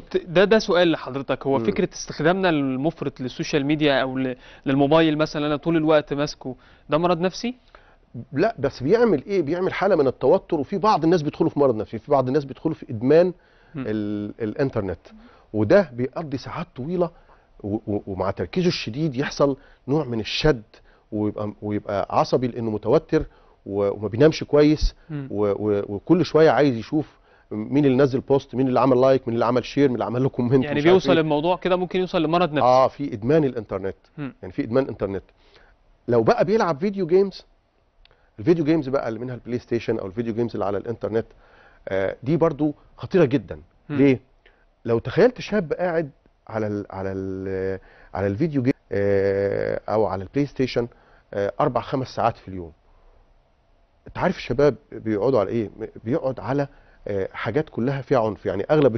كنت ده ده سؤال لحضرتك هو م. فكره استخدامنا المفرط للسوشيال ميديا او للموبايل مثلا انا طول الوقت ماسكه ده مرض نفسي؟ لا بس بيعمل ايه؟ بيعمل حاله من التوتر وفي بعض الناس بيدخلوا في مرض نفسي، في بعض الناس بيدخلوا في ادمان الانترنت وده بيقضي ساعات طويله ومع تركيزه الشديد يحصل نوع من الشد ويبقى ويبقى عصبي لانه متوتر وما بينامش كويس وكل شويه عايز يشوف مين اللي نزل بوست مين اللي عمل لايك مين اللي عمل شير مين اللي عمل له كومنت يعني بيوصل إيه؟ الموضوع كده ممكن يوصل لمرض نفسي اه في ادمان الانترنت م. يعني في ادمان انترنت لو بقى بيلعب فيديو جيمز الفيديو جيمز بقى اللي منها البلاي ستيشن او الفيديو جيمز اللي على الانترنت آه دي برضو خطيره جدا م. ليه لو تخيلت شاب قاعد على ال على ال على الفيديو جيم آه او على البلاي ستيشن آه اربع خمس ساعات في اليوم انت عارف الشباب بيقعدوا على ايه بيقعد على آه، حاجات كلها فيها عنف يعني اغلب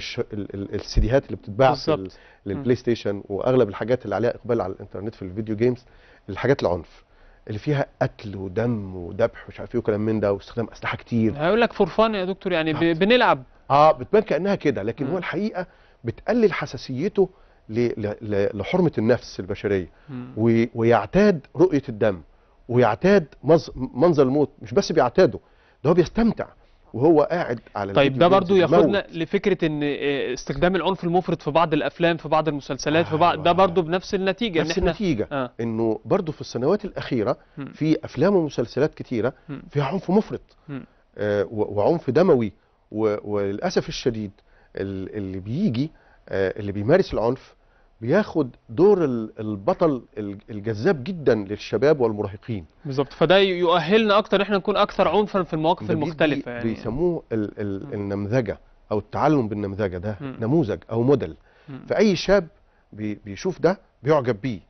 السيديهات اللي بتتباع للبلاي ستيشن واغلب الحاجات اللي عليها اقبال على الانترنت في الفيديو جيمز الحاجات العنف اللي فيها قتل ودم وذبح ومش عارف ايه وكلام من ده واستخدام اسلحه كتير هيقول لك فور يا دكتور يعني ب... بنلعب اه بتبان كانها كده لكن م. هو الحقيقه بتقلل حساسيته ل... ل... لحرمه النفس البشريه و... ويعتاد رؤيه الدم ويعتاد مز... منظر الموت مش بس بيعتاده ده هو بيستمتع وهو قاعد على طيب ده برضو ياخدنا لفكره ان آه، استخدام العنف المفرط في بعض الافلام في بعض المسلسلات آه في بعض ده أيوة. برضو بنفس النتيجه نفس إن النتيجه آه. انه برضو في السنوات الاخيره في افلام ومسلسلات كتيره فيها عنف مفرط آه وعنف دموي وللاسف الشديد اللي بيجي آه اللي بيمارس العنف بياخد دور البطل الجذاب جدا للشباب والمراهقين بالظبط فده يؤهلنا اكتر احنا نكون اكثر عنفا في المواقف المختلفه يعني بيسموه الـ الـ النمذجه او التعلم بالنمذجه ده م. نموذج او موديل فاي شاب بيشوف ده بيعجب بيه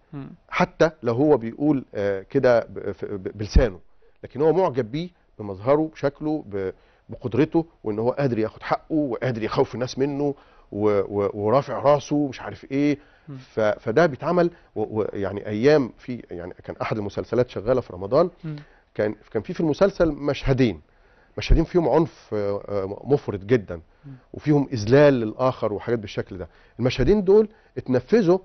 حتى لو هو بيقول آه، كده بلسانه لكن هو معجب بيه بمظهره بشكله بقدرته وان هو قادر ياخد حقه وقادر يخوف الناس منه ورافع راسه مش عارف ايه فده بيتعمل يعني ايام في يعني كان احد المسلسلات شغاله في رمضان كان كان في في المسلسل مشهدين مشهدين فيهم عنف آه، مفرط جدا وفيهم اذلال للاخر وحاجات بالشكل ده المشهدين دول اتنفذوا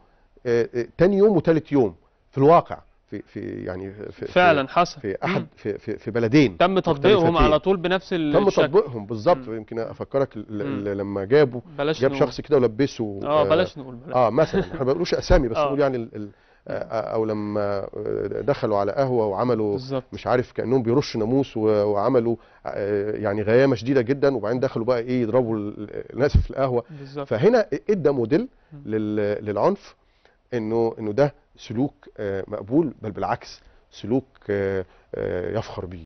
آه، آه، تاني يوم وتالت يوم في الواقع في في يعني في فعلا حصل في احد في في, في بلدين تم تطبيقهم على طول بنفس الشكل تم تطبيقهم بالظبط يمكن افكرك لما جابوا جاب نقول. شخص كده ولبسه آه،, اه بلاش نقول بلاش. اه مثلا احنا ما بنقولوش اسامي بس آه. نقول يعني آه، او لما دخلوا على قهوه وعملوا بالزبط. مش عارف كانهم بيرشوا ناموس وعملوا يعني غيامه شديده جدا وبعدين دخلوا بقى ايه يضربوا الناس في القهوه بالزبط. فهنا ادى موديل للعنف انه انه ده سلوك آه، مقبول بل بالعكس سلوك آه، آه، يفخر بيه